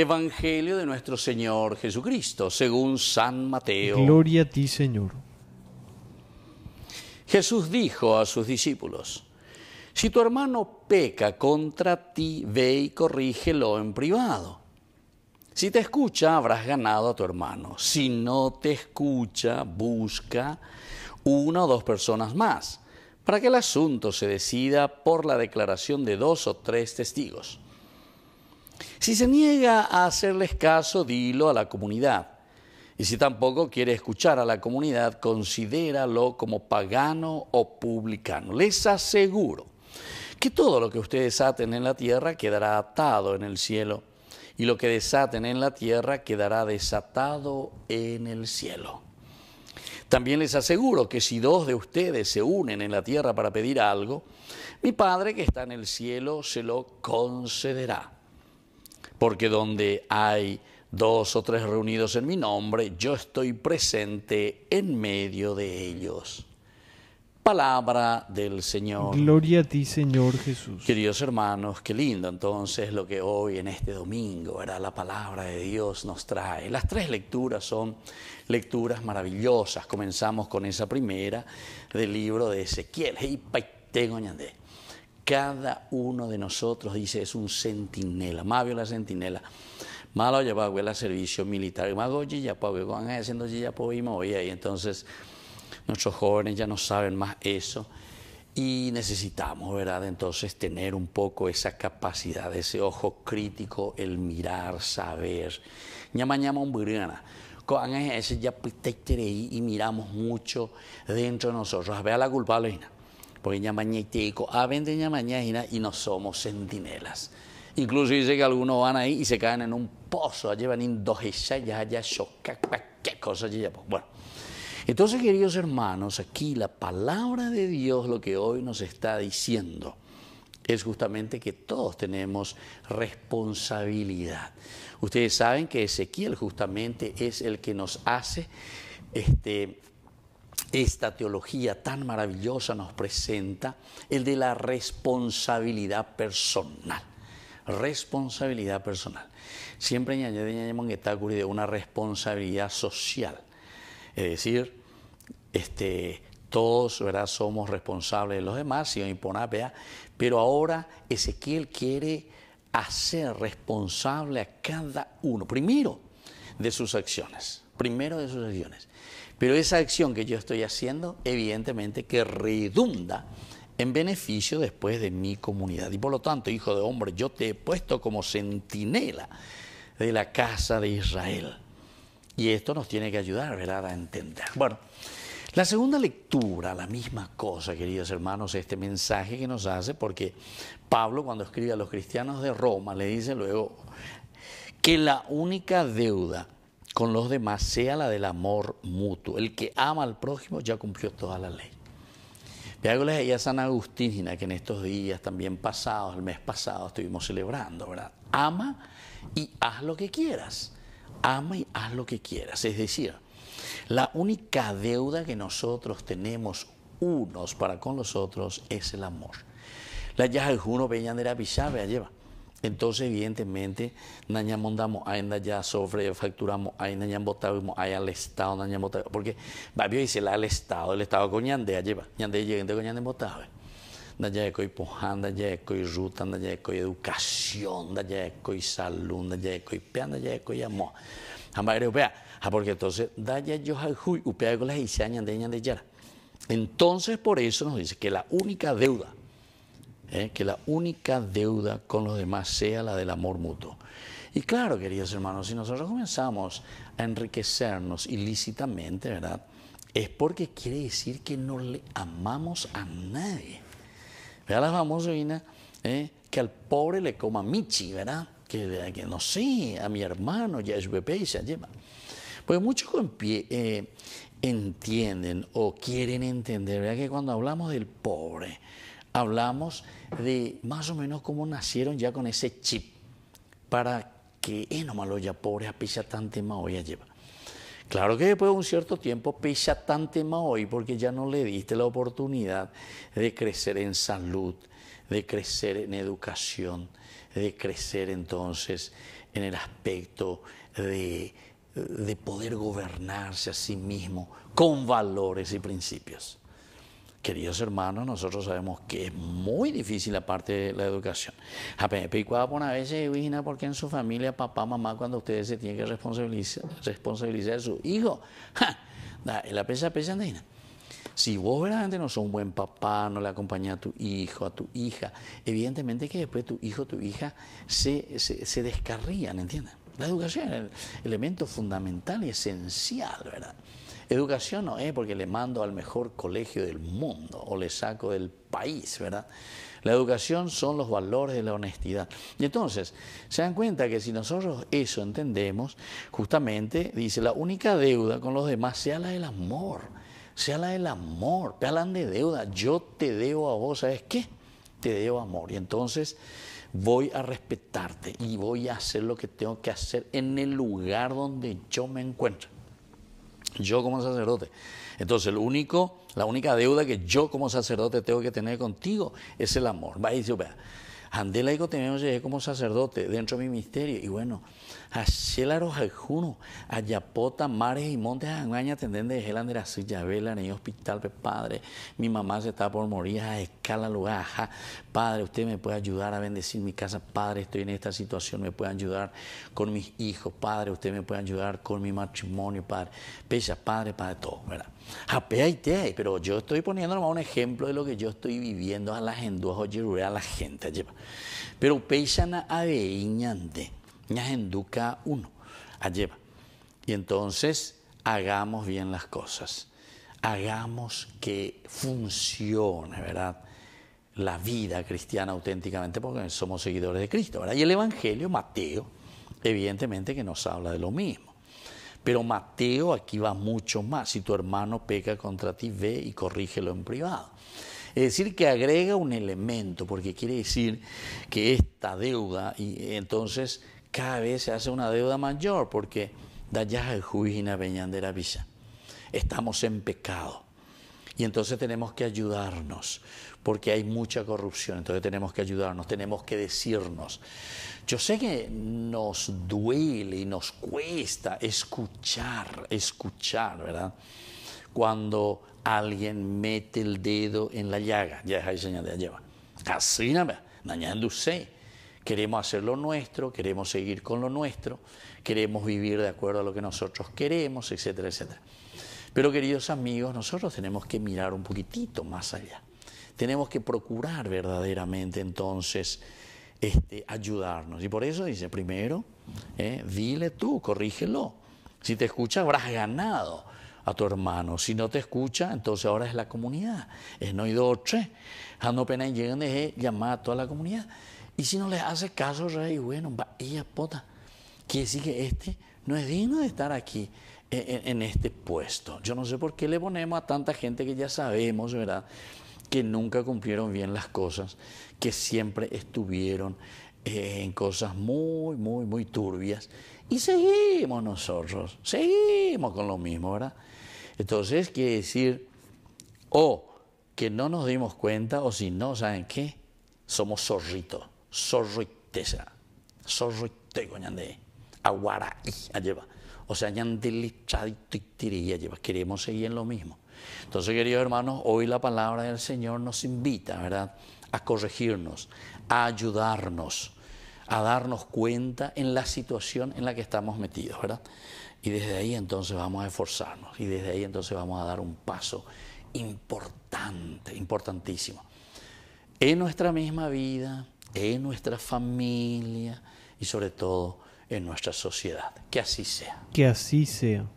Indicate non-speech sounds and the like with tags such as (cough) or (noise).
Evangelio de nuestro Señor Jesucristo, según San Mateo. Gloria a ti, Señor. Jesús dijo a sus discípulos, si tu hermano peca contra ti, ve y corrígelo en privado. Si te escucha, habrás ganado a tu hermano. Si no te escucha, busca una o dos personas más, para que el asunto se decida por la declaración de dos o tres testigos. Si se niega a hacerles caso, dilo a la comunidad. Y si tampoco quiere escuchar a la comunidad, considéralo como pagano o publicano. Les aseguro que todo lo que ustedes aten en la tierra quedará atado en el cielo, y lo que desaten en la tierra quedará desatado en el cielo. También les aseguro que si dos de ustedes se unen en la tierra para pedir algo, mi Padre que está en el cielo se lo concederá porque donde hay dos o tres reunidos en mi nombre, yo estoy presente en medio de ellos. Palabra del Señor. Gloria a ti, Señor Jesús. Queridos hermanos, qué lindo entonces lo que hoy en este domingo, era la palabra de Dios nos trae. Las tres lecturas son lecturas maravillosas. Comenzamos con esa primera del libro de Ezequiel. Hey, cada uno de nosotros, dice, es un sentinela. Mavio la sentinela. Malo llevaba el servicio militar. Mago ya van haciendo ya y ahí. Entonces, nuestros jóvenes ya no saben más eso. Y necesitamos, ¿verdad? Entonces, tener un poco esa capacidad, ese ojo crítico, el mirar, saber. Ñama ñama Con ese ya y miramos mucho dentro de nosotros. Vea la culpable, porque ñamañeteco, aven de ñamañajina y no somos centinelas. Incluso dice que algunos van ahí y se caen en un pozo, llevan y ya, ya, qué cosa, pues, bueno. Entonces, queridos hermanos, aquí la palabra de Dios lo que hoy nos está diciendo es justamente que todos tenemos responsabilidad. Ustedes saben que Ezequiel justamente es el que nos hace este, esta teología tan maravillosa nos presenta el de la responsabilidad personal. Responsabilidad personal. Siempre añade de una responsabilidad social. Es decir, este, todos ¿verdad? somos responsables de los demás, si pero ahora Ezequiel quiere hacer responsable a cada uno, primero de sus acciones, primero de sus acciones. Pero esa acción que yo estoy haciendo, evidentemente que redunda en beneficio después de mi comunidad. Y por lo tanto, hijo de hombre, yo te he puesto como centinela de la casa de Israel. Y esto nos tiene que ayudar, ¿verdad?, a entender. Bueno, la segunda lectura, la misma cosa, queridos hermanos, este mensaje que nos hace, porque Pablo cuando escribe a los cristianos de Roma le dice luego que la única deuda con los demás sea la del amor mutuo. El que ama al prójimo ya cumplió toda la ley. Veágoles ahí a San Agustín, que en estos días también pasados, el mes pasado, estuvimos celebrando, ¿verdad? Ama y haz lo que quieras. Ama y haz lo que quieras. Es decir, la única deuda que nosotros tenemos unos para con los otros es el amor. La yaja de juno vea, lleva. Entonces, evidentemente, nañamondamos ainda ya sofre, facturamos ainda ñambotavimo hay al Estado, nañambotavimo, porque babio dice la al Estado, el Estado con ñandea lleva, ñandea llega, entonces con ñandembotave. Eh. Dayeco y pojan, dayeco y ruta, dayeco y educación, dayeco y salud, dayeco y pean, dayeco y amor. Jamás vea, upea, ah, porque entonces, daya yo jajuy, upea con las isañas de ñandeyara. Entonces, por eso nos dice que la única deuda ¿eh? que la única deuda con los demás sea la del amor mutuo. Y claro, queridos hermanos, si nosotros comenzamos a enriquecernos ilícitamente, ¿verdad? Es porque quiere decir que no le amamos a nadie. ¿Verdad la famosa vina? ¿Eh? Que al pobre le coma michi, ¿verdad? Que, que no sé, a mi hermano, ya es bebé y se lleva. Pues muchos eh, entienden o quieren entender, ¿verdad? Que cuando hablamos del pobre, hablamos de más o menos cómo nacieron ya con ese chip para que en ya pobre, a ma hoy maoya lleva. Claro que después de un cierto tiempo pisa tante hoy porque ya no le diste la oportunidad de crecer en salud, de crecer en educación, de crecer entonces en el aspecto de poder gobernarse a sí mismo con valores y principios. Queridos hermanos, nosotros sabemos que es muy difícil la parte de la educación. A veces, Virginia, porque en su familia, papá, mamá, cuando ustedes se tienen que responsabilizar, responsabilizar su hijo, (laughs) la pesa pesa andina. Si vos verdaderamente no sos un buen papá, no le acompañas a tu hijo, a tu hija, evidentemente que después tu hijo, tu hija se, se, se descarrían, ¿entiendes? La educación es el elemento fundamental y esencial, ¿verdad? Educación no es porque le mando al mejor colegio del mundo o le saco del país, ¿verdad? La educación son los valores de la honestidad. Y entonces, se dan cuenta que si nosotros eso entendemos, justamente dice, la única deuda con los demás sea la del amor, sea la del amor, te hablan de deuda, yo te debo a vos, ¿sabes qué? Te debo amor. Y entonces voy a respetarte y voy a hacer lo que tengo que hacer en el lugar donde yo me encuentro. Yo como sacerdote. Entonces, el único, la única deuda que yo como sacerdote tengo que tener contigo es el amor. Va y Andela laico también llegué como sacerdote dentro de mi misterio Y bueno, a Shelaro Jajuno, a Yapota, Mares y Montes, a Angaña, tendente de Gelandera, a la Vela, en el hospital, pues, padre. Mi mamá se está por morir, a escala lugar, padre, usted me puede ayudar a bendecir mi casa, padre, estoy en esta situación, me puede ayudar con mis hijos, padre, usted me puede ayudar con mi matrimonio, padre. Pesa, padre, padre, todo, ¿verdad? y pero yo estoy poniendo nomás un ejemplo de lo que yo estoy viviendo a las enduas, oye, a la gente, lleva. Pero peisana aveiñante, enduca uno, lleva. Y entonces hagamos bien las cosas, hagamos que funcione, ¿verdad? La vida cristiana auténticamente, porque somos seguidores de Cristo, ¿verdad? Y el Evangelio, Mateo, evidentemente que nos habla de lo mismo. Pero Mateo aquí va mucho más. Si tu hermano peca contra ti, ve y corrígelo en privado. Es decir, que agrega un elemento, porque quiere decir que esta deuda, y entonces cada vez se hace una deuda mayor, porque estamos en pecado. Y entonces tenemos que ayudarnos, porque hay mucha corrupción, entonces tenemos que ayudarnos, tenemos que decirnos. Yo sé que nos duele y nos cuesta escuchar, escuchar, ¿verdad? cuando alguien mete el dedo en la llaga. Ya ahí señal de lleva. Así nada, mañana usted. Queremos hacer lo nuestro, queremos seguir con lo nuestro, queremos vivir de acuerdo a lo que nosotros queremos, etcétera, etcétera. Pero queridos amigos, nosotros tenemos que mirar un poquitito más allá. Tenemos que procurar verdaderamente entonces este, ayudarnos. Y por eso dice, primero, eh, dile tú, corrígelo. Si te escucha, habrás ganado a tu hermano. Si no te escucha, entonces ahora es la comunidad. Es no o tres. dando pena llegan es llamar a toda la comunidad. Y si no les hace caso, rey, bueno, va, ella pota. Quiere decir que este no es digno de estar aquí eh, en este puesto. Yo no sé por qué le ponemos a tanta gente que ya sabemos, ¿verdad? Que nunca cumplieron bien las cosas, que siempre estuvieron en cosas muy, muy, muy turbias. Y seguimos nosotros, seguimos con lo mismo, ¿verdad? Entonces quiere decir, o que no nos dimos cuenta, o si no, ¿saben qué? Somos zorritos, zorritesa, aguara, y aguaraí, lleva. O sea, y lleva. Queremos seguir en lo mismo. Entonces, queridos hermanos, hoy la palabra del Señor nos invita, ¿verdad? a corregirnos, a ayudarnos, a darnos cuenta en la situación en la que estamos metidos, ¿verdad? Y desde ahí entonces vamos a esforzarnos y desde ahí entonces vamos a dar un paso importante, importantísimo. En nuestra misma vida, en nuestra familia y sobre todo en nuestra sociedad. Que así sea. Que así sea.